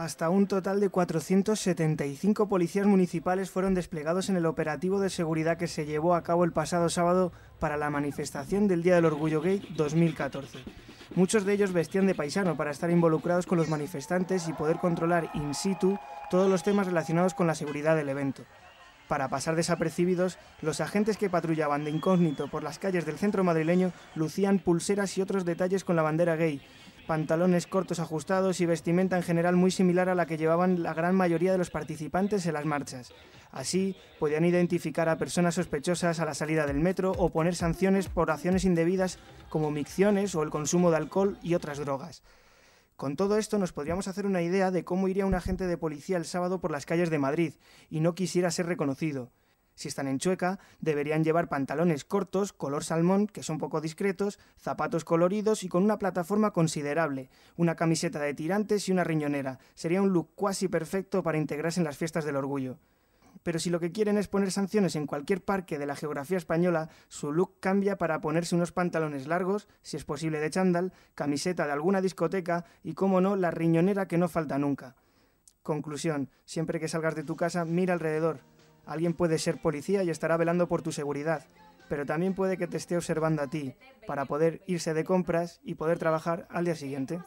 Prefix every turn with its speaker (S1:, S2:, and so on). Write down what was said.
S1: Hasta un total de 475 policías municipales fueron desplegados en el operativo de seguridad que se llevó a cabo el pasado sábado para la manifestación del Día del Orgullo Gay 2014. Muchos de ellos vestían de paisano para estar involucrados con los manifestantes y poder controlar in situ todos los temas relacionados con la seguridad del evento. Para pasar desapercibidos, los agentes que patrullaban de incógnito por las calles del centro madrileño lucían pulseras y otros detalles con la bandera gay, pantalones cortos ajustados y vestimenta en general muy similar a la que llevaban la gran mayoría de los participantes en las marchas. Así, podían identificar a personas sospechosas a la salida del metro o poner sanciones por acciones indebidas como micciones o el consumo de alcohol y otras drogas. Con todo esto nos podríamos hacer una idea de cómo iría un agente de policía el sábado por las calles de Madrid y no quisiera ser reconocido si están en Chueca, deberían llevar pantalones cortos, color salmón, que son poco discretos, zapatos coloridos y con una plataforma considerable, una camiseta de tirantes y una riñonera. Sería un look cuasi perfecto para integrarse en las fiestas del orgullo. Pero si lo que quieren es poner sanciones en cualquier parque de la geografía española, su look cambia para ponerse unos pantalones largos, si es posible de chándal, camiseta de alguna discoteca y, como no, la riñonera que no falta nunca. Conclusión, siempre que salgas de tu casa, mira alrededor, Alguien puede ser policía y estará velando por tu seguridad, pero también puede que te esté observando a ti, para poder irse de compras y poder trabajar al día siguiente.